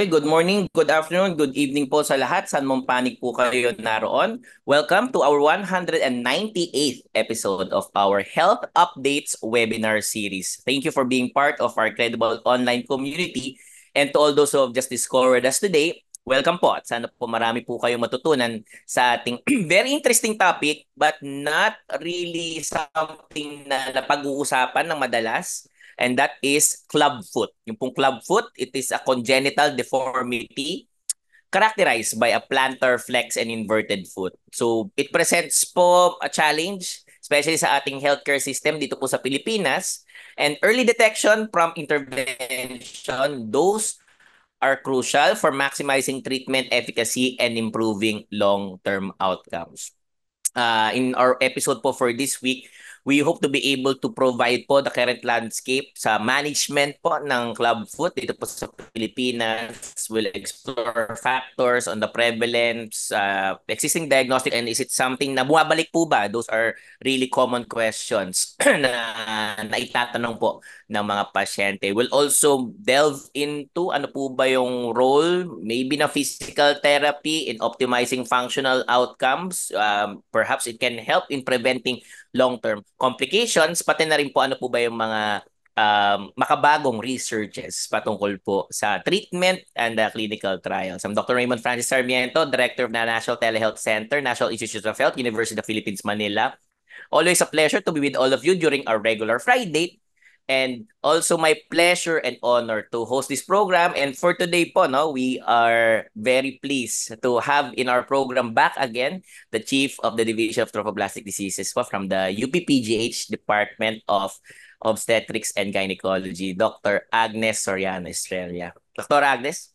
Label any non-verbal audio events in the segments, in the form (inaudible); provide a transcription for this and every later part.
Okay, good morning, good afternoon, good evening po sa lahat. San panig po kayo naroon? Welcome to our 198th episode of our Health Updates webinar series. Thank you for being part of our credible online community. And to all those who have just discovered us today, welcome po. At sana po marami po kayong matutunan sa ating (clears throat) very interesting topic but not really something na napag-uusapan ng madalas and that is club foot. Yung pong club foot, it is a congenital deformity characterized by a plantar flex and inverted foot. So it presents po a challenge, especially sa ating healthcare system dito po sa Pilipinas. And early detection, from intervention, those are crucial for maximizing treatment efficacy and improving long-term outcomes. Uh, in our episode po for this week, We hope to be able to provide po the current landscape sa management po ng club foot dito po sa Pilipinas. We'll explore factors on the prevalence, uh, existing diagnostic, and is it something na bumabalik po ba? Those are really common questions (clears throat) na naitatanong po ng mga pasyente. We'll also delve into ano po ba yung role maybe na physical therapy in optimizing functional outcomes. Um, perhaps it can help in preventing long term complications pati na rin po ano po ba yung mga um, makabagong researches patungkol po sa treatment and uh, clinical trials. I'm Dr. Raymond Francis Sarmiento, Director of the National Telehealth Center, National Institute of Health, University of the Philippines, Manila. Always a pleasure to be with all of you during our regular Friday and also my pleasure and honor to host this program. And for today po, no, we are very pleased to have in our program back again the Chief of the Division of Trophoblastic Diseases po from the UPPGH Department of Obstetrics and Gynecology, Dr. Agnes Soriano Estrella. Dr. Agnes?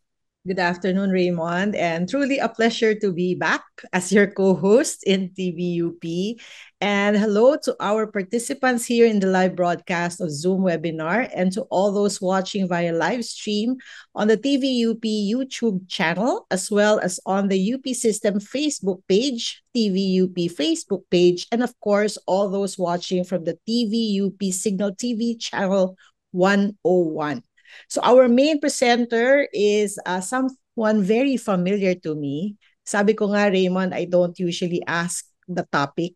Good afternoon, Raymond, and truly a pleasure to be back as your co host in TVUP. And hello to our participants here in the live broadcast of Zoom webinar and to all those watching via live stream on the TVUP YouTube channel, as well as on the UP System Facebook page, TVUP Facebook page, and of course, all those watching from the TVUP Signal TV channel 101. So our main presenter is uh, someone very familiar to me. Sabi ko nga, Raymond, I don't usually ask the topic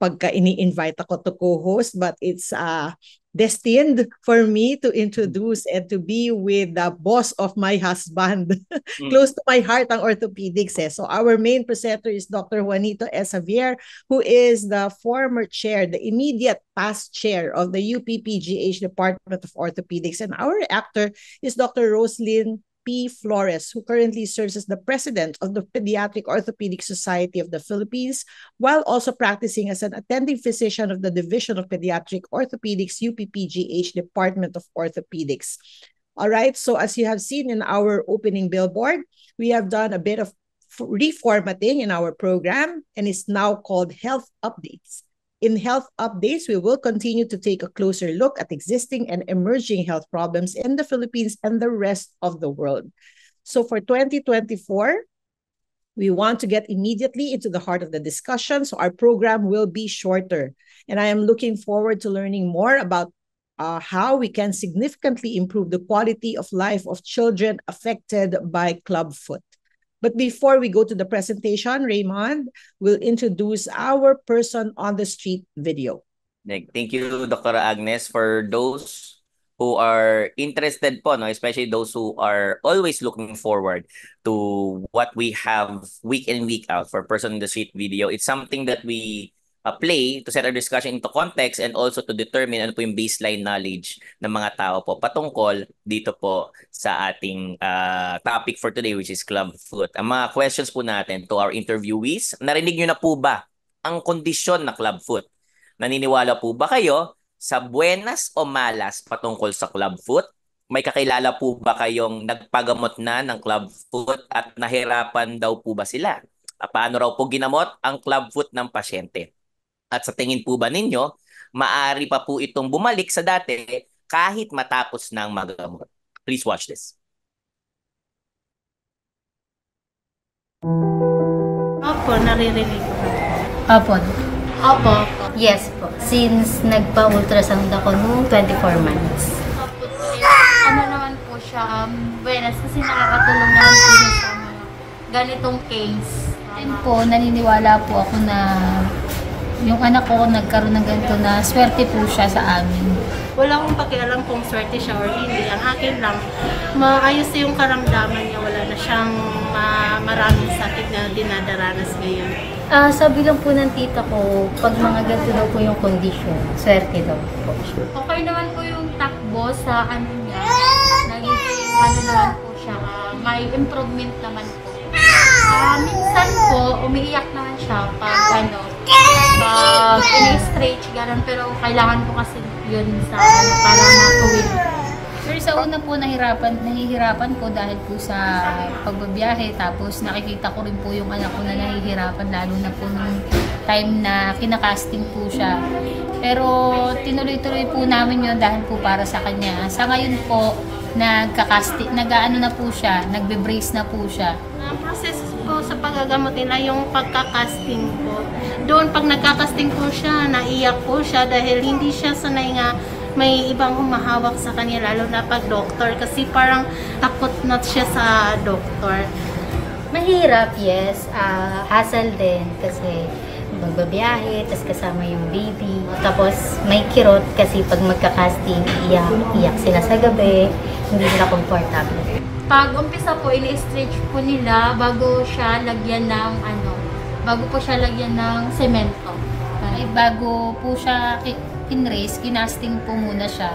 pagka ini-invite ako to co-host but it's uh, destined for me to introduce and to be with the boss of my husband. (laughs) Hmm. Close to my heart ang orthopedics. Eh. So our main presenter is Dr. Juanito Esavier, who is the former chair, the immediate past chair of the UPPGH Department of Orthopedics. And our actor is Dr. Roslyn P. Flores, who currently serves as the president of the Pediatric Orthopedic Society of the Philippines, while also practicing as an attending physician of the Division of Pediatric Orthopedics, UPPGH Department of Orthopedics. All right, so as you have seen in our opening billboard, we have done a bit of reformatting in our program and it's now called Health Updates. In health updates, we will continue to take a closer look at existing and emerging health problems in the Philippines and the rest of the world. So for 2024, we want to get immediately into the heart of the discussion, so our program will be shorter. And I am looking forward to learning more about uh, how we can significantly improve the quality of life of children affected by clubfoot. But before we go to the presentation, Raymond will introduce our person on the street video. Thank you, Dr. Agnes. For those who are interested po, no, especially those who are always looking forward to what we have week in, week out for person on the street video, it's something that we uh, play to set our discussion into context and also to determine ano po yung baseline knowledge ng mga tao po patungkol dito po sa ating uh, topic for today which is club foot. Ang mga questions po natin to our interviewees, narinig nyo na po ba ang kondisyon na club foot? Naniniwala po ba kayo sa buenas o malas patungkol sa club foot? May kakilala po ba kayong nagpagamot na ng club foot at nahirapan daw po ba sila? Paano raw po ginamot ang club foot ng pasyente? At sa tingin po ba ninyo, maari pa po itong bumalik sa dati kahit matapos ng magamot? Please watch this. Opo, naririnig ko. Opo. Opo. Yes po. Since nagpa-ultrasound ako noong 24 months. Opo, ano naman po siya, um, Buenas, kasi nakakatulong naman po sa mga ganitong case. And po, naniniwala po ako na yung anak ko nagkaroon ng ganito na swerte po siya sa amin. Wala akong pakialam kung swerte siya or hindi. Ang akin lang, maayos yung karamdaman niya. Wala na siyang uh, maraming sakit na dinadaranas ngayon. Uh, sabi lang po ng tita ko, pag mga ganito daw po yung condition, swerte daw. po. Okay naman po yung takbo sa ano niya. Naging ano naman po siya. Uh, may improvement naman po. Uh, minsan po, umiiyak naman siya pag ano, pag ini-stretch, gano'n. Pero kailangan po kasi yun sa ano, para matuwid. Sir, sa una po nahirapan, nahihirapan ko dahil po sa pagbabiyahe. Tapos nakikita ko rin po yung anak ko na nahihirapan lalo na po nung time na kinakasting po siya. Pero tinuloy-tuloy po namin yun dahil po para sa kanya. Sa ngayon po, nagkakasti, nag-ano na po siya, nagbe-brace na po siya. Ang process ko sa paggagamot ay yung pagkakasting po. Doon pag nagkakasting po siya, naiyak po siya dahil hindi siya sanay nga may ibang humahawak sa kanya lalo na pag doktor kasi parang takot na siya sa doktor. Mahirap, yes. Uh, hassle din kasi magbabiyahe, tapos kasama yung baby. Tapos may kirot kasi pag magka-casting, iyak, iyak sila sa gabi hindi nila comfortable. Pag umpisa po, ini-stretch po nila bago siya lagyan ng ano, bago po siya lagyan ng semento. Ay, bago po siya in-raise, kinasting po muna siya.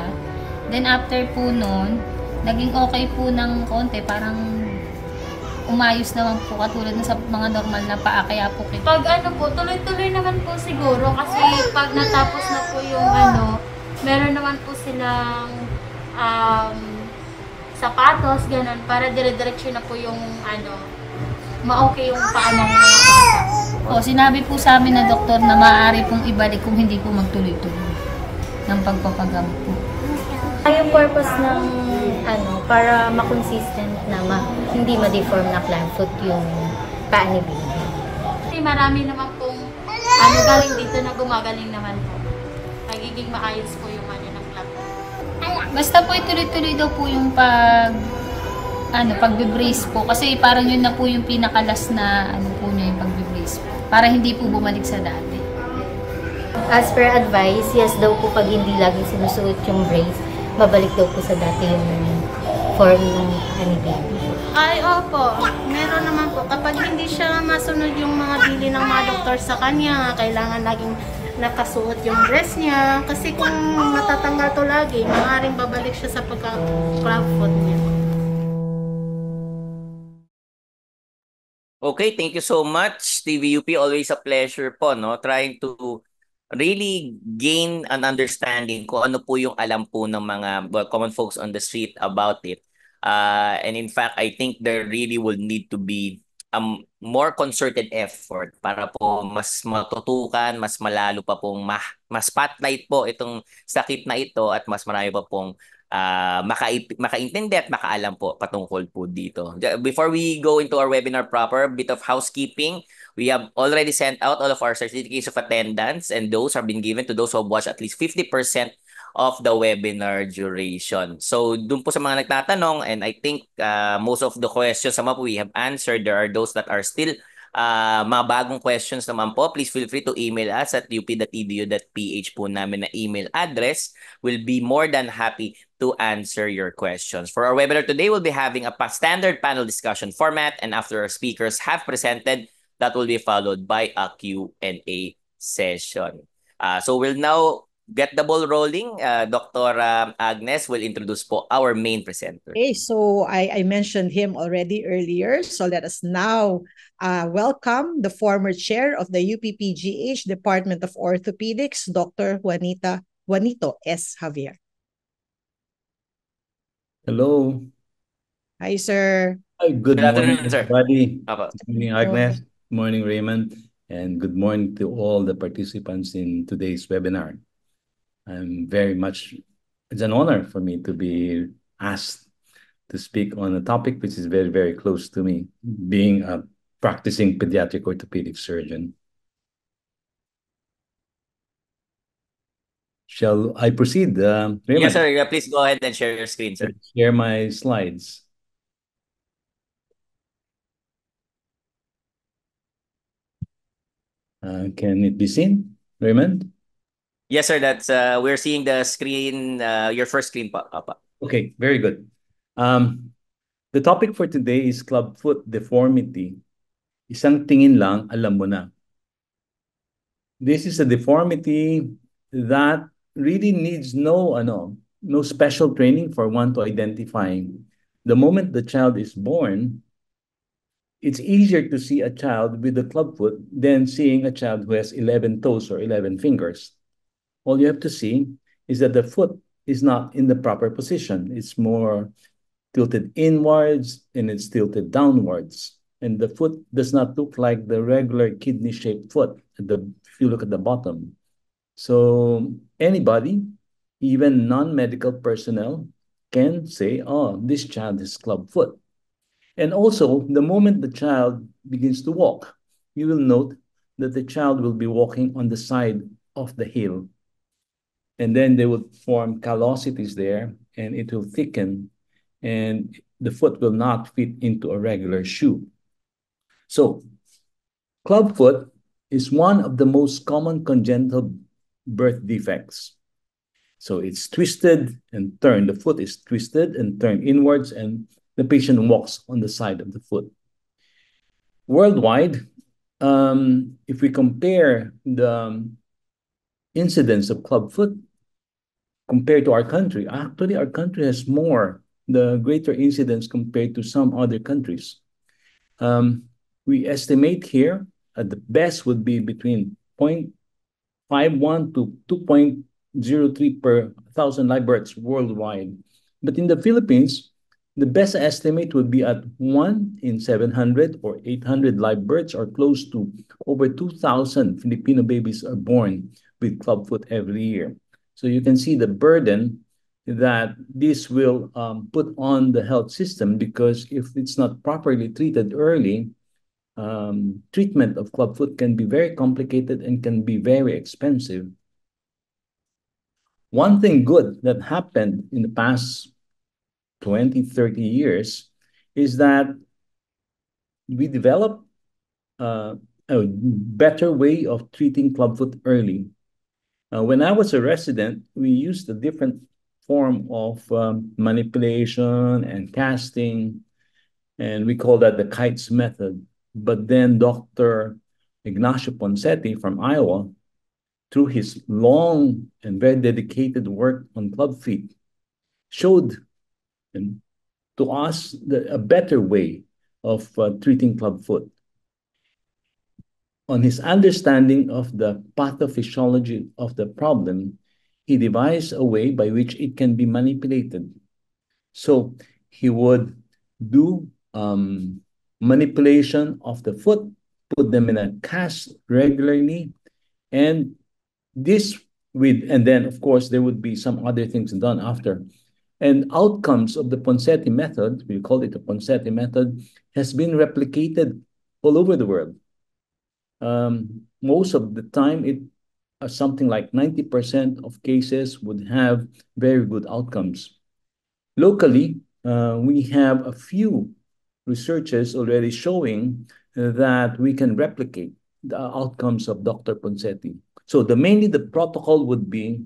Then after po noon, naging okay po ng konti, parang umayos naman po katulad na sa mga normal na paa kaya po kayo. Pag ano po, tuloy-tuloy naman po siguro kasi pag natapos na po yung ano, meron naman po silang um, sapatos, ganun, para dire-diretso na po yung, ano, ma-okay yung paa ng O, sinabi po sa amin na doktor na maaari pong ibalik kung hindi po magtuloy-tuloy ng pagpapagamot po. Ay, yung purpose ng, ano, para makonsistent na ma hindi ma-deform na clam foot yung paa ni baby. Kasi marami naman pong ano galing dito na gumagaling naman po. Nagiging maayos po yung Basta po ituloy-tuloy daw po yung pag ano, pagbe-brace po. Kasi parang yun na po yung pinakalas na ano po niya yung pagbe-brace po. Para hindi po bumalik sa dati. As per advice, yes daw po pag hindi lagi sinusuot yung brace, babalik daw po sa dati yung form ng honey ano, baby. Ay, opo. Meron naman po. Kapag hindi siya masunod yung mga bili ng mga doktor sa kanya, kailangan laging nakasuot yung dress niya. Kasi kung matatanggal to lagi, maaaring babalik siya sa pagka-crab niya. Okay, thank you so much, TVUP. Always a pleasure po, no? Trying to really gain an understanding kung ano po yung alam po ng mga common folks on the street about it. Uh, and in fact, I think there really will need to be um, more concerted effort para po mas matutukan, mas malalo pa pong ma- mas spotlight po itong sakit na ito at mas marami pa pong uh, ah, maka- makaintindi at makaalam po patungkol po dito. Before we go into our webinar proper, bit of housekeeping. We have already sent out all of our certificates of attendance and those have been given to those who have watched at least 50% of the webinar duration. So dun po sa mga nagtatanong and I think uh, most of the questions naman po we have answered. There are those that are still uh, mga bagong questions naman po, please feel free to email us at up.edu.ph po namin na email address. We'll be more than happy to answer your questions. For our webinar today, we'll be having a standard panel discussion format and after our speakers have presented, that will be followed by a Q&A session. Uh, so we'll now get the ball rolling, uh, Dr. Um, Agnes will introduce po our main presenter. Okay, so I, I mentioned him already earlier. So let us now uh, welcome the former chair of the UPPGH Department of Orthopedics, Dr. Juanita Juanito S. Javier. Hello. Hi, sir. Hi, good, good morning, everybody. Good morning, Agnes. Good morning, Raymond. And good morning to all the participants in today's webinar. I'm um, very much, it's an honor for me to be asked to speak on a topic which is very, very close to me, being a practicing pediatric orthopedic surgeon. Shall I proceed? Uh, yes, sir. Please go ahead and share your screen, sir. Share my slides. Uh, can it be seen, Raymond? Yes, sir. That's uh, we're seeing the screen, uh, your first screen pop up. Okay, very good. Um, the topic for today is clubfoot deformity. Isang tingin lang, alam mo na. This is a deformity that really needs no ano, no special training for one to identify. The moment the child is born, it's easier to see a child with a clubfoot than seeing a child who has 11 toes or 11 fingers all you have to see is that the foot is not in the proper position. It's more tilted inwards and it's tilted downwards. And the foot does not look like the regular kidney shaped foot the, if you look at the bottom. So anybody, even non medical personnel, can say, oh, this child has club foot. And also, the moment the child begins to walk, you will note that the child will be walking on the side of the hill and then they would form callosities there and it will thicken and the foot will not fit into a regular shoe so clubfoot is one of the most common congenital birth defects so it's twisted and turned the foot is twisted and turned inwards and the patient walks on the side of the foot worldwide um, if we compare the incidents of clubfoot compared to our country. Actually, our country has more, the greater incidents compared to some other countries. Um, we estimate here at uh, the best would be between 0.51 to 2.03 per thousand live births worldwide. But in the Philippines, the best estimate would be at 1 in 700 or 800 live births or close to over 2,000 Filipino babies are born with Clubfoot every year. So you can see the burden that this will um, put on the health system because if it's not properly treated early, um, treatment of clubfoot can be very complicated and can be very expensive. One thing good that happened in the past 20, 30 years is that we developed uh, a better way of treating clubfoot early. Uh, when I was a resident, we used a different form of um, manipulation and casting, and we call that the kites method. But then Dr. Ignacio Ponsetti from Iowa, through his long and very dedicated work on club feet, showed um, to us the, a better way of uh, treating foot. On his understanding of the pathophysiology of the problem, he devised a way by which it can be manipulated. So he would do um, manipulation of the foot, put them in a cast regularly, and this with, and then of course there would be some other things done after. And outcomes of the Ponseti method, we call it the Ponseti method, has been replicated all over the world um, most of the time, it uh, something like 90% of cases would have very good outcomes. Locally, uh, we have a few researchers already showing uh, that we can replicate the outcomes of Dr. Ponsetti. So the mainly the protocol would be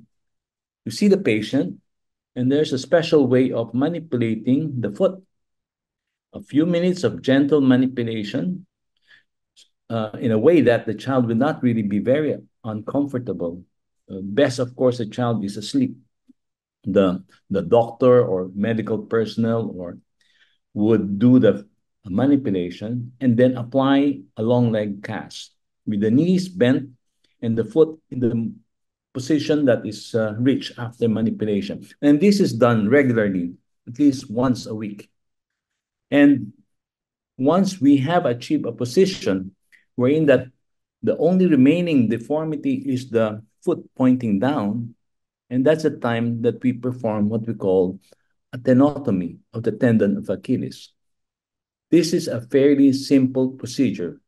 you see the patient, and there's a special way of manipulating the foot. A few minutes of gentle manipulation uh, in a way that the child will not really be very uncomfortable. Uh, best, of course, the child is asleep. The, the doctor or medical personnel or would do the manipulation and then apply a long leg cast with the knees bent and the foot in the position that is uh, reached after manipulation. And this is done regularly, at least once a week. And once we have achieved a position wherein that the only remaining deformity is the foot pointing down, and that's the time that we perform what we call a tenotomy of the tendon of Achilles. This is a fairly simple procedure,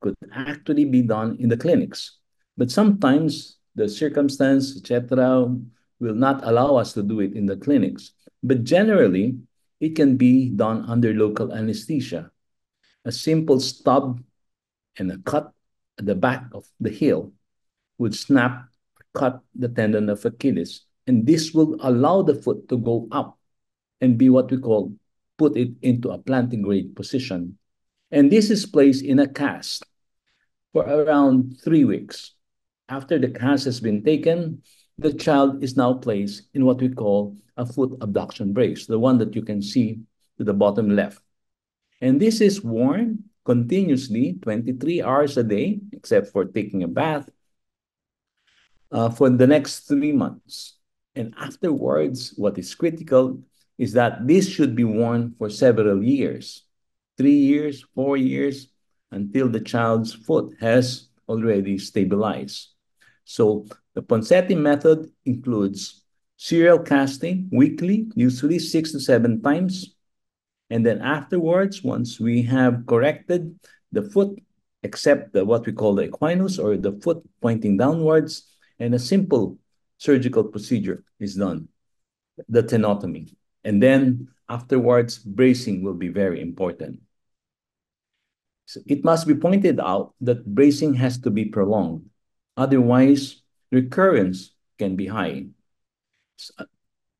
could actually be done in the clinics. But sometimes the circumstance, etc., will not allow us to do it in the clinics. But generally, it can be done under local anesthesia. A simple stub and a cut at the back of the heel would snap cut the tendon of Achilles. And this will allow the foot to go up and be what we call put it into a planting grade position. And this is placed in a cast for around three weeks. After the cast has been taken, the child is now placed in what we call a foot abduction brace, the one that you can see to the bottom left. And this is worn continuously 23 hours a day, except for taking a bath, uh, for the next three months. And afterwards, what is critical is that this should be worn for several years three years, four years until the child's foot has already stabilized. So the Ponseti method includes serial casting weekly, usually six to seven times, and then afterwards, once we have corrected the foot, except the, what we call the equinus or the foot pointing downwards, and a simple surgical procedure is done, the tenotomy. And then afterwards, bracing will be very important. So it must be pointed out that bracing has to be prolonged. Otherwise, recurrence can be high. So uh,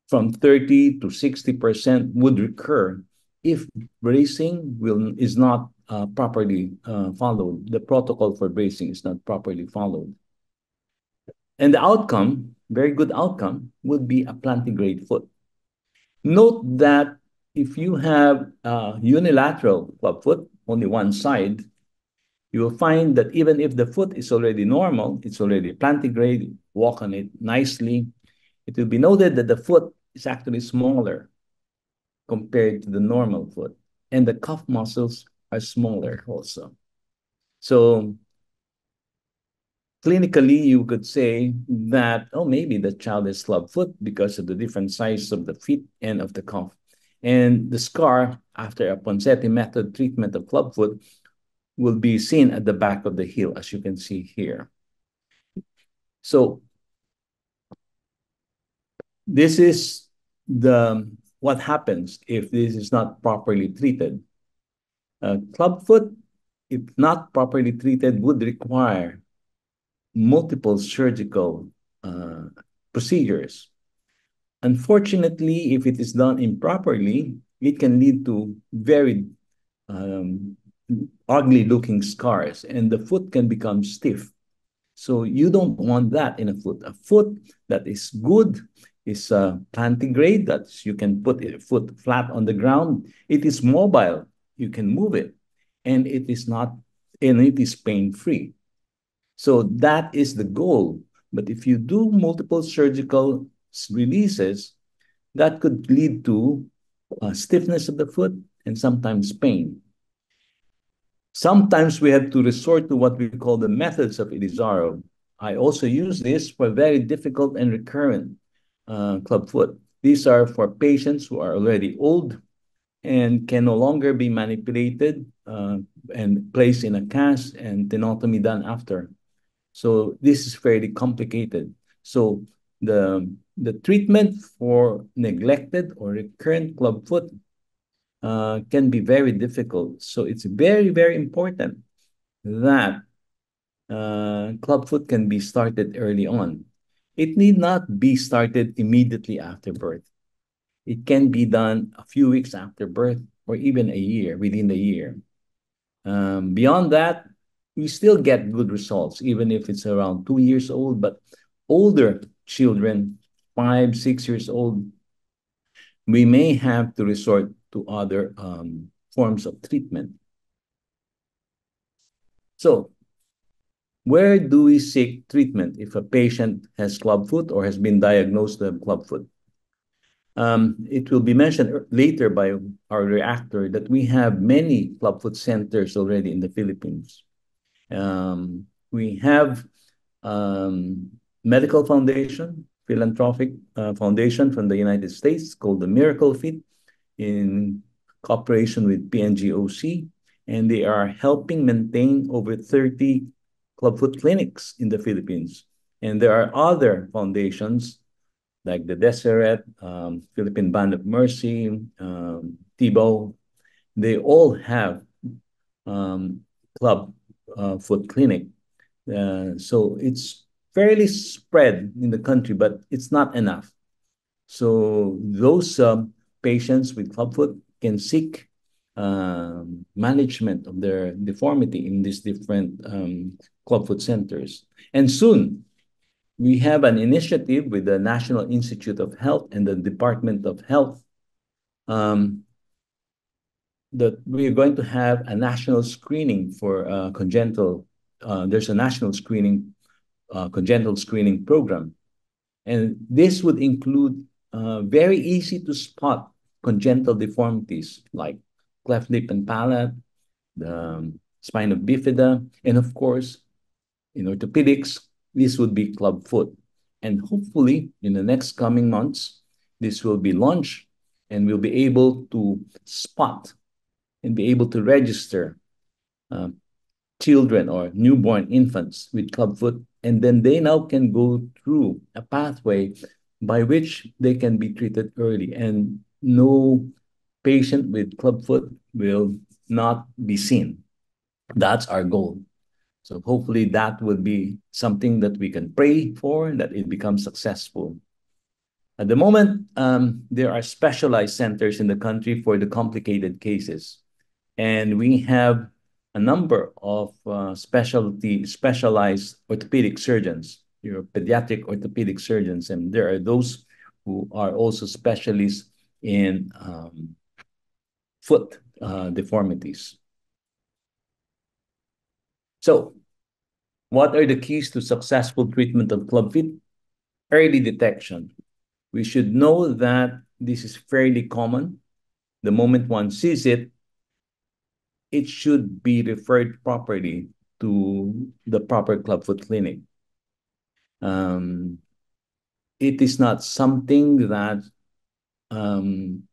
from 30 to 60% would recur if bracing will is not uh, properly uh, followed, the protocol for bracing is not properly followed. And the outcome, very good outcome, would be a plantigrade foot. Note that if you have a unilateral club foot, only one side, you will find that even if the foot is already normal, it's already plantigrade, walk on it nicely, it will be noted that the foot is actually smaller compared to the normal foot. And the cuff muscles are smaller also. So clinically, you could say that, oh, maybe the child is club foot because of the different size of the feet and of the cuff. And the scar after a Ponseti method treatment of club foot will be seen at the back of the heel, as you can see here. So this is the what happens if this is not properly treated. Uh, clubfoot, if not properly treated, would require multiple surgical uh, procedures. Unfortunately, if it is done improperly, it can lead to very um, ugly looking scars and the foot can become stiff. So you don't want that in a foot. A foot that is good is planting plantigrade. that you can put your foot flat on the ground. It is mobile. You can move it, and it is not and it is pain free. So that is the goal. But if you do multiple surgical releases, that could lead to uh, stiffness of the foot and sometimes pain. Sometimes we have to resort to what we call the methods of Elizaro. I also use this for very difficult and recurrent uh, club clubfoot. These are for patients who are already old and can no longer be manipulated uh, and placed in a cast and tenotomy done after. So this is fairly complicated. So the, the treatment for neglected or recurrent clubfoot foot uh, can be very difficult. So it's very, very important that club clubfoot can be started early on. It need not be started immediately after birth. It can be done a few weeks after birth or even a year, within the year. Um, beyond that, we still get good results, even if it's around two years old, but older children, five, six years old, we may have to resort to other um, forms of treatment. So where do we seek treatment if a patient has clubfoot or has been diagnosed with clubfoot? Um, it will be mentioned er, later by our reactor that we have many clubfoot centers already in the Philippines. Um, we have um, medical foundation, philanthropic uh, foundation from the United States called the Miracle Feet, in cooperation with PNGOC, and they are helping maintain over 30 club foot clinics in the Philippines. And there are other foundations like the Deseret, um, Philippine Band of Mercy, um, Thibault. They all have um, club uh, foot clinic. Uh, so it's fairly spread in the country, but it's not enough. So those uh, patients with club foot can seek um, management of their deformity in these different um, club centers. And soon, we have an initiative with the National Institute of Health and the Department of Health um, that we are going to have a national screening for uh, congenital. Uh, there's a national screening, uh, congenital screening program. And this would include uh, very easy to spot congenital deformities like cleft lip and palate, the um, spina bifida, and of course, in orthopedics, this would be clubfoot. And hopefully, in the next coming months, this will be launched and we'll be able to spot and be able to register uh, children or newborn infants with clubfoot. And then they now can go through a pathway by which they can be treated early and no patient with clubfoot will not be seen. That's our goal. So hopefully that will be something that we can pray for and that it becomes successful. At the moment, um, there are specialized centers in the country for the complicated cases. And we have a number of uh, specialty, specialized orthopedic surgeons, your pediatric orthopedic surgeons, and there are those who are also specialists in um, foot uh, deformities. So, what are the keys to successful treatment of club feet? Early detection. We should know that this is fairly common. The moment one sees it, it should be referred properly to the proper club foot clinic. Um, it is not something that um,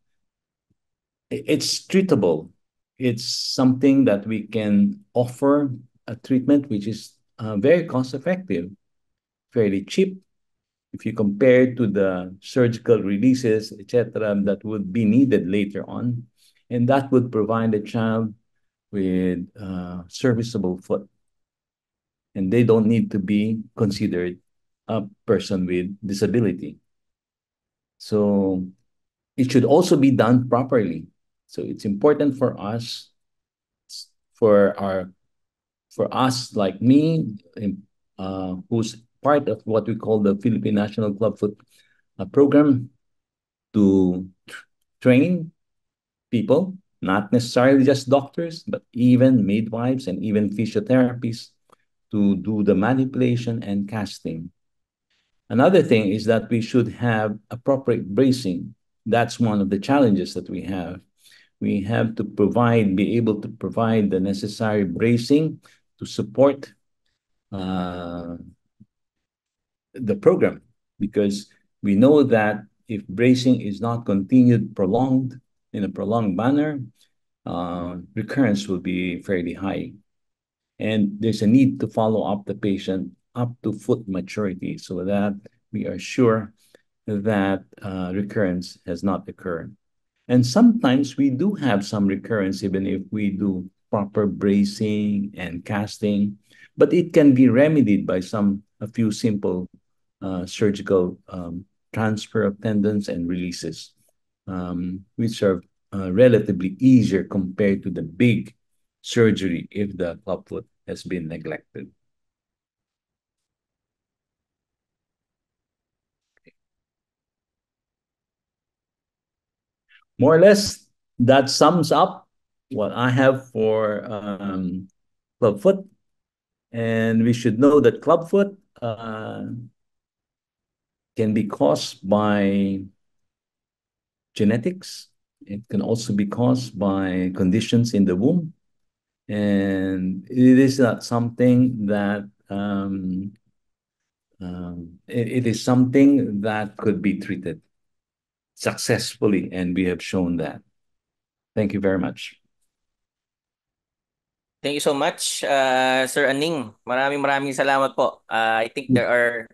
it's treatable. It's something that we can offer a treatment which is uh, very cost effective, fairly cheap. If you compare to the surgical releases, etc., that would be needed later on, and that would provide the child with a uh, serviceable foot, and they don't need to be considered a person with disability. So it should also be done properly. So it's important for us, for our, for us like me, um, uh, who's part of what we call the Philippine National Club Foot uh, Program, to tr train people, not necessarily just doctors, but even midwives and even physiotherapists to do the manipulation and casting. Another thing is that we should have appropriate bracing. That's one of the challenges that we have we have to provide, be able to provide the necessary bracing to support uh, the program because we know that if bracing is not continued prolonged in a prolonged manner, uh, recurrence will be fairly high. And there's a need to follow up the patient up to foot maturity so that we are sure that uh, recurrence has not occurred. And sometimes we do have some recurrence, even if we do proper bracing and casting, but it can be remedied by some a few simple uh, surgical um, transfer of tendons and releases, um, which are uh, relatively easier compared to the big surgery if the clubfoot has been neglected. more or less, that sums up what I have for um, clubfoot. And we should know that clubfoot uh, can be caused by genetics. It can also be caused by conditions in the womb. And it is not something that um, um, it, it is something that could be treated successfully, and we have shown that. Thank you very much. Thank you so much, uh, Sir Aning. Maraming maraming salamat po. Uh, I think there are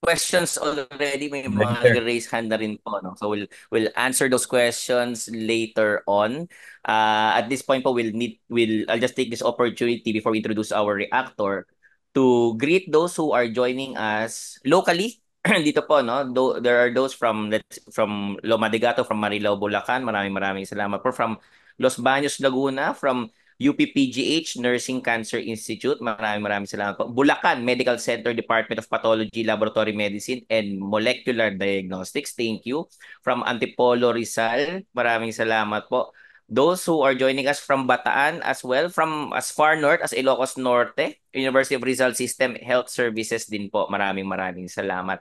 questions already. May mga raise hand na rin po. No? So we'll, we'll answer those questions later on. Uh, at this point po, we'll need, we'll, I'll just take this opportunity before we introduce our reactor to greet those who are joining us locally (clears throat) dito po no do, there are those from let's from Loma de Gato from Marilao Bulacan maraming maraming salamat po from Los Baños Laguna from UPPGH Nursing Cancer Institute maraming maraming salamat po Bulacan Medical Center Department of Pathology Laboratory Medicine and Molecular Diagnostics thank you from Antipolo Rizal maraming salamat po those who are joining us from Bataan as well, from as far north as Ilocos Norte, University of Rizal System Health Services din po. Maraming maraming salamat.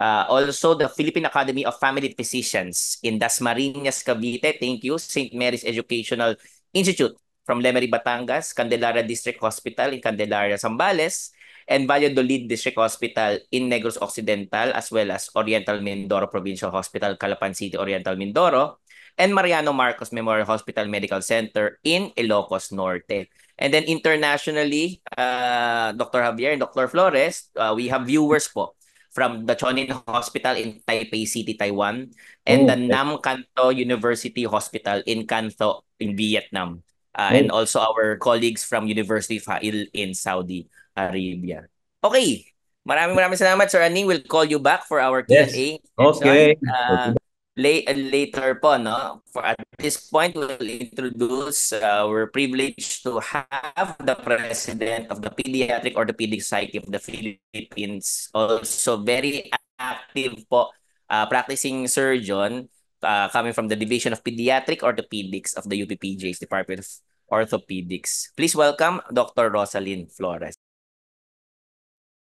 Uh, also, the Philippine Academy of Family Physicians in Dasmariñas, Cavite. Thank you, St. Mary's Educational Institute from Lemery, Batangas, Candelaria District Hospital in Candelaria, Zambales, and Valladolid District Hospital in Negros Occidental, as well as Oriental Mindoro Provincial Hospital, Calapan City, Oriental Mindoro, and Mariano Marcos Memorial Hospital Medical Center in Ilocos Norte. And then internationally, uh, Dr. Javier and Dr. Flores, uh, we have viewers po from the Chonin Hospital in Taipei City, Taiwan, and oh, the Nam Kanto University Hospital in Kanto in Vietnam, uh, oh. and also our colleagues from University of Ha'il in Saudi Arabia. Okay, maraming maraming salamat Sir Aning. We'll call you back for our Q&A. Yes. Okay. Uh, late uh, later po no for at this point we'll introduce uh, we're privileged to have the president of the pediatric orthopedic psyche of the Philippines also very active po uh, practicing surgeon uh, coming from the division of pediatric orthopedics of the UPPJ's Department of Orthopedics please welcome Dr. Rosalind Flores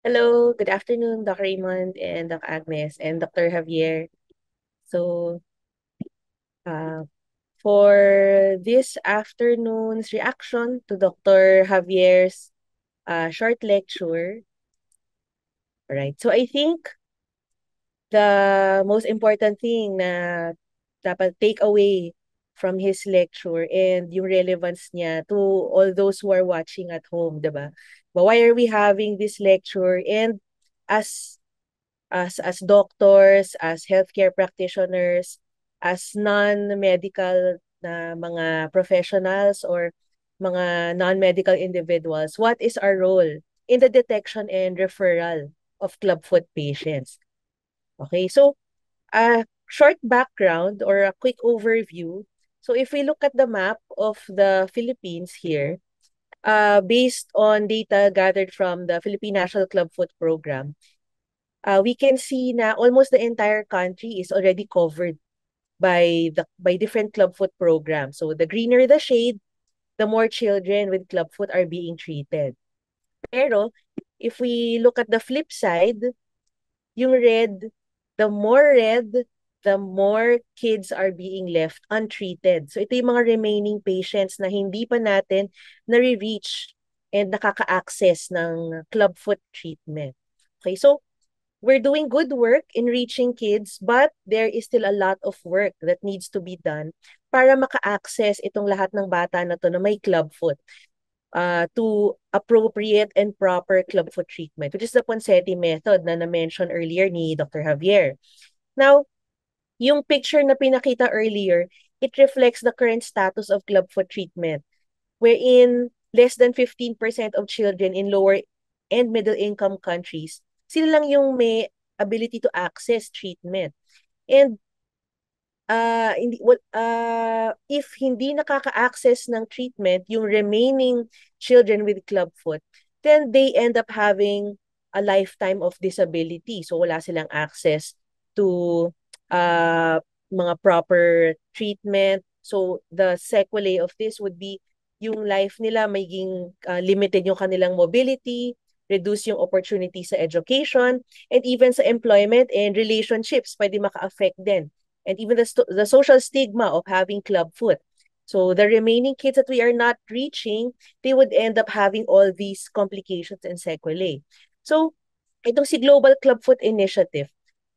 Hello, good afternoon, Dr. Raymond and Dr. Agnes and Dr. Javier. So, uh, for this afternoon's reaction to Dr. Javier's uh, short lecture, All right? So, I think the most important thing that dapat take away from his lecture and yung relevance niya to all those who are watching at home, diba? But why are we having this lecture? And as us as doctors, as healthcare practitioners, as non-medical na mga professionals or mga non-medical individuals, what is our role in the detection and referral of clubfoot patients? Okay, so a short background or a quick overview. So if we look at the map of the Philippines here, uh, based on data gathered from the Philippine National Clubfoot Program, uh, we can see na almost the entire country is already covered by the by different clubfoot programs. So the greener the shade, the more children with clubfoot are being treated. Pero if we look at the flip side, yung red, the more red, the more kids are being left untreated. So ito yung mga remaining patients na hindi pa natin nare-reach and nakaka-access ng clubfoot treatment. Okay, so we're doing good work in reaching kids, but there is still a lot of work that needs to be done para maka-access itong lahat ng bata na to na may club foot uh, to appropriate and proper club foot treatment, which is the Ponseti method na na-mention earlier ni Dr. Javier. Now, yung picture na pinakita earlier, it reflects the current status of club foot treatment, wherein less than 15% of children in lower and middle income countries sila lang yung may ability to access treatment. And uh, hindi, well, uh, ah, if hindi nakaka-access ng treatment yung remaining children with clubfoot, then they end up having a lifetime of disability. So wala silang access to uh, mga proper treatment. So the sequelae of this would be yung life nila, magiging uh, limited yung kanilang mobility, reduce yung opportunity sa education, and even sa employment and relationships, pwede maka-affect din. And even the, the social stigma of having club foot. So the remaining kids that we are not reaching, they would end up having all these complications and sequelae. So itong si Global Club Foot Initiative,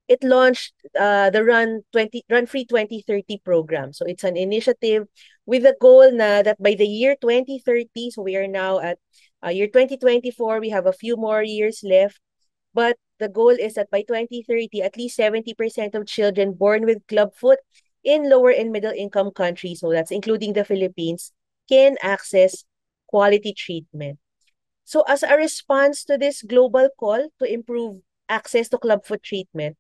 it launched uh, the Run 20 Run Free 2030 program. So it's an initiative with the goal na that by the year 2030, so we are now at uh, year 2024, we have a few more years left, but the goal is that by 2030, at least 70% of children born with clubfoot in lower and middle income countries, so that's including the Philippines, can access quality treatment. So as a response to this global call to improve access to clubfoot treatment,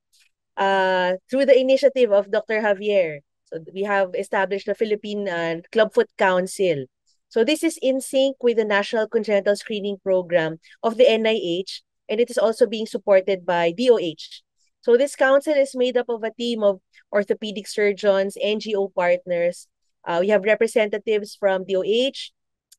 uh, through the initiative of Dr. Javier, so we have established the Philippine uh, Clubfoot Council so this is in sync with the National Congenital Screening Program of the NIH, and it is also being supported by DOH. So this council is made up of a team of orthopedic surgeons, NGO partners. Uh, we have representatives from DOH,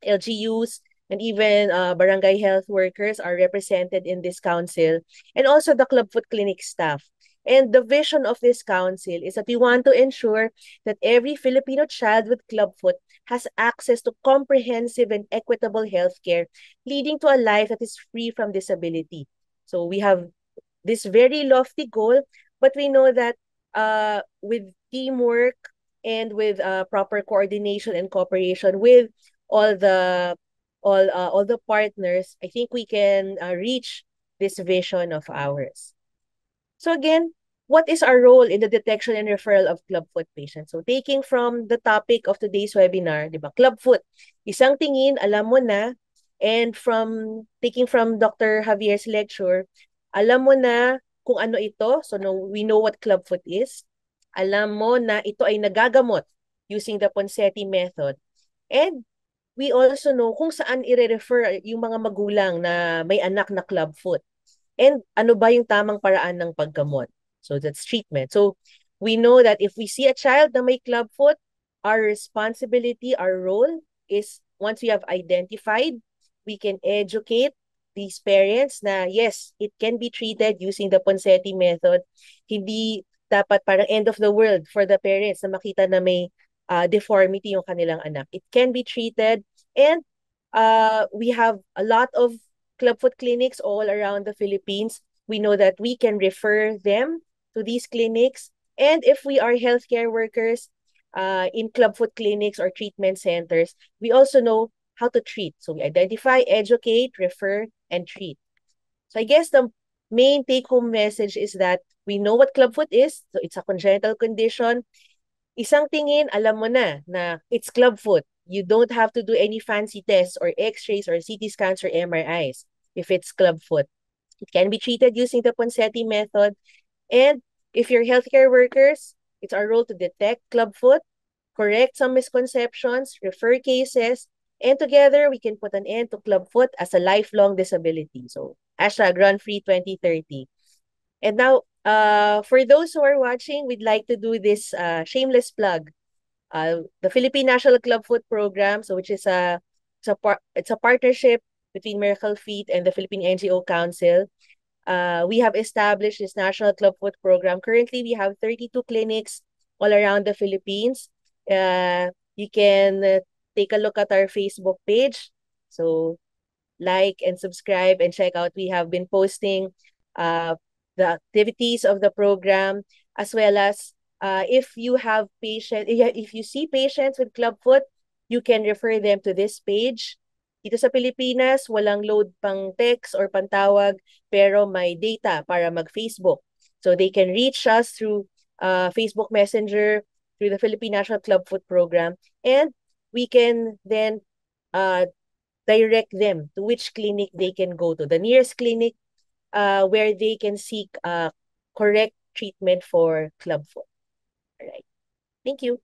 LGUs, and even uh, barangay health workers are represented in this council, and also the Club Foot Clinic staff. And the vision of this council is that we want to ensure that every Filipino child with clubfoot has access to comprehensive and equitable health care, leading to a life that is free from disability. So we have this very lofty goal, but we know that uh, with teamwork and with uh, proper coordination and cooperation with all the all uh, all the partners, I think we can uh, reach this vision of ours. So again, what is our role in the detection and referral of clubfoot patients? So taking from the topic of today's webinar, 'di ba? Clubfoot. Isang tingin, alam mo na. And from taking from Dr. Javier's lecture, alam mo na kung ano ito. So no, we know what clubfoot is. Alam mo na ito ay nagagamot using the Ponseti method. And we also know kung saan i-refer yung mga magulang na may anak na clubfoot. And ano ba yung tamang paraan ng paggamot? So that's treatment. So we know that if we see a child na may club foot, our responsibility, our role is once we have identified, we can educate these parents na yes, it can be treated using the Ponseti method. Hindi dapat parang end of the world for the parents na makita na may uh, deformity yung kanilang anak. It can be treated and uh, we have a lot of clubfoot clinics all around the Philippines. We know that we can refer them to these clinics. And if we are healthcare workers uh, in clubfoot clinics or treatment centers, we also know how to treat. So we identify, educate, refer, and treat. So I guess the main take home message is that we know what clubfoot is. So it's a congenital condition. Isang tingin, alam mo na na it's clubfoot. You don't have to do any fancy tests or x-rays or CT scans or MRIs if it's clubfoot. It can be treated using the Ponseti method and if you're healthcare workers, it's our role to detect clubfoot, correct some misconceptions, refer cases, and together we can put an end to clubfoot as a lifelong disability. So Asha Grand Free 2030. And now, uh, for those who are watching, we'd like to do this uh, shameless plug. Uh, the Philippine National Clubfoot Program, so which is a it's a, par- it's a partnership between Miracle Feet and the Philippine NGO Council. Uh, we have established this National Club Foot Program. Currently, we have 32 clinics all around the Philippines. Uh, you can uh, take a look at our Facebook page. So, like and subscribe and check out. We have been posting uh, the activities of the program as well as uh, if you have patients, if you see patients with club foot, you can refer them to this page Dito sa Pilipinas, walang load pang text or pantawag pero may data para mag-Facebook. So they can reach us through uh, Facebook Messenger, through the Philippine National Club Food Program, and we can then uh, direct them to which clinic they can go to. The nearest clinic uh, where they can seek uh, correct treatment for club foot. All right. Thank you.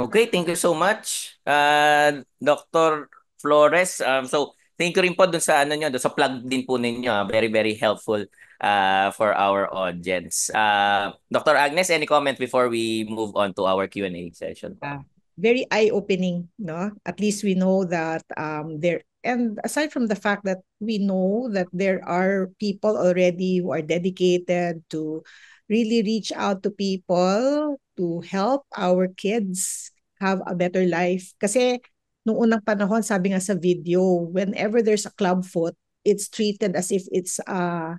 Okay, thank you so much. Uh, Dr. Flores, um, so thank you rin po dun sa ano nyo, dun sa plug din po ninyo. Ah. Very, very helpful uh, for our audience. Uh, ah, Dr. Agnes, any comment before we move on to our Q&A session? Uh, very eye-opening, no? At least we know that um, there, and aside from the fact that we know that there are people already who are dedicated to really reach out to people to help our kids have a better life. Kasi nung unang panahon, sabi nga sa video, whenever there's a club foot, it's treated as if it's a uh,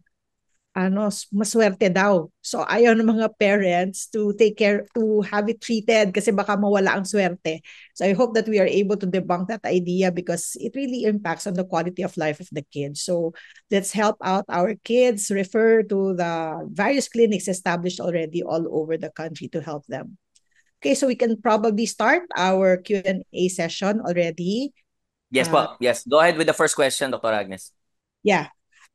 ano maswerte daw. So ayaw ng mga parents to take care to have it treated kasi baka mawala ang swerte. So I hope that we are able to debunk that idea because it really impacts on the quality of life of the kids. So let's help out our kids refer to the various clinics established already all over the country to help them. Okay, so we can probably start our Q&A session already. Yes, uh, po. Yes, go ahead with the first question, Dr. Agnes. Yeah.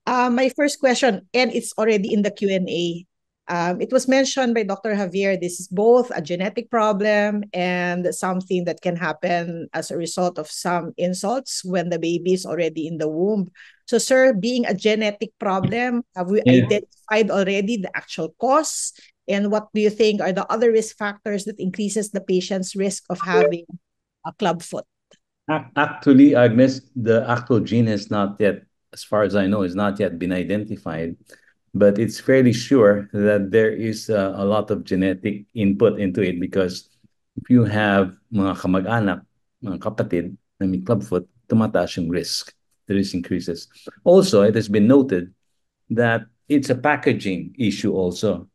Uh, my first question, and it's already in the Q&A. Um, it was mentioned by Dr. Javier, this is both a genetic problem and something that can happen as a result of some insults when the baby is already in the womb. So, sir, being a genetic problem, have we yeah. identified already the actual cause? And what do you think are the other risk factors that increases the patient's risk of having a club foot? Actually, I missed the actual gene is not yet as far as I know, has not yet been identified, but it's fairly sure that there is uh, a lot of genetic input into it because if you have mga kamag-anak, mga kapatid na may clubfoot, tumataas yung risk. The risk increases. Also, it has been noted that it's a packaging issue also.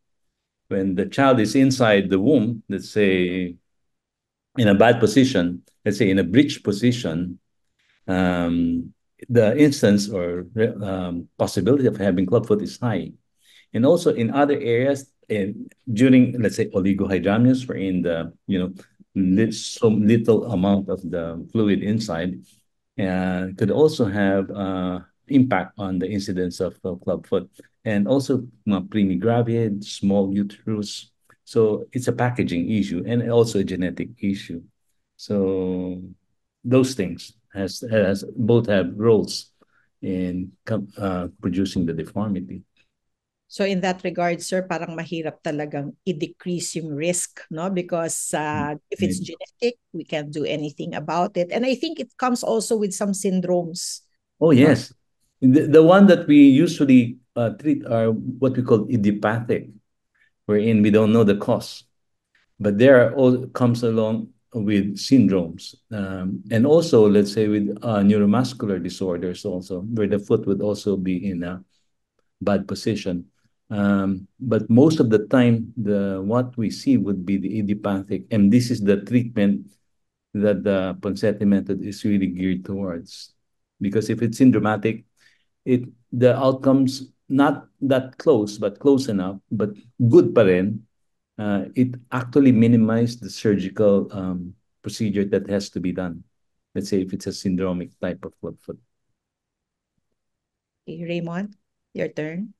When the child is inside the womb, let's say in a bad position, let's say in a breech position, um, the instance or um, possibility of having clubfoot is high. And also in other areas, and during let's say oligohydramnios, where in the you know lit, some little amount of the fluid inside, uh, could also have uh, impact on the incidence of uh, clubfoot, and also uh, primigravid, small uterus. So it's a packaging issue and also a genetic issue. So those things has, has both have roles in uh, producing the deformity. So in that regard, sir, parang mahirap talagang i-decrease yung risk, no? Because uh, mm-hmm. if it's genetic, we can't do anything about it. And I think it comes also with some syndromes. Oh, yes. The, the one that we usually uh, treat are what we call idiopathic, wherein we don't know the cause. But there all, comes along with syndromes um, and also let's say with uh, neuromuscular disorders also where the foot would also be in a bad position um, but most of the time the what we see would be the idiopathic and this is the treatment that the Ponseti method is really geared towards because if it's syndromatic it the outcomes not that close but close enough but good pa rin, uh, it actually minimized the surgical um, procedure that has to be done. Let's say if it's a syndromic type of club foot. Okay, Raymond, your turn.